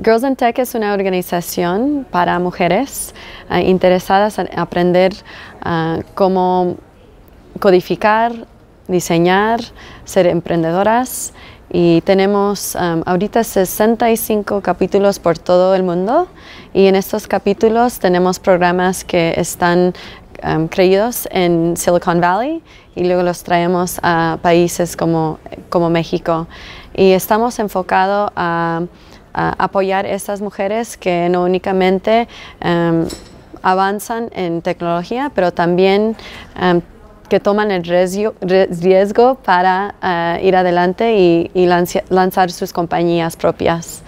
Girls in Tech es una organización para mujeres eh, interesadas en aprender eh, cómo codificar, diseñar, ser emprendedoras y tenemos eh, ahorita 65 capítulos por todo el mundo y en estos capítulos tenemos programas que están creídos en Silicon Valley y luego los traemos a países como, como México y estamos enfocados a apoyar a estas mujeres que no únicamente em, avanzan en tecnología, pero también em, que toman el riesgo, para eh, ir adelante y, lanzar sus compañías propias.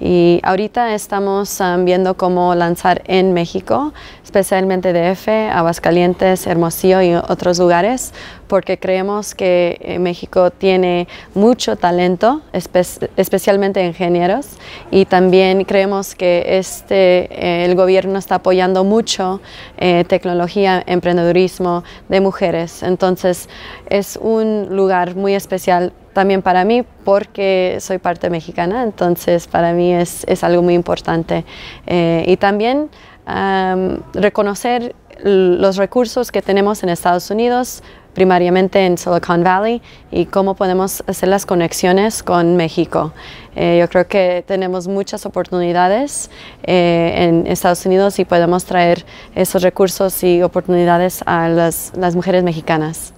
Y ahorita estamos em, viendo cómo lanzar en México, especialmente DF, Aguascalientes, Hermosillo y otros lugares, porque creemos que eh, México tiene mucho talento, especialmente ingenieros, y también creemos que este, eh, el gobierno está apoyando mucho eh, tecnología, emprendedurismo de mujeres. Entonces es un lugar muy especial también para mí porque soy parte mexicana, entonces para mí es, algo muy importante. y también reconocer los recursos que tenemos en Estados Unidos, primariamente en Silicon Valley, y cómo podemos hacer las conexiones con México. Eh, yo creo que tenemos muchas oportunidades eh, en Estados Unidos y podemos traer esos recursos y oportunidades a las mujeres mexicanas.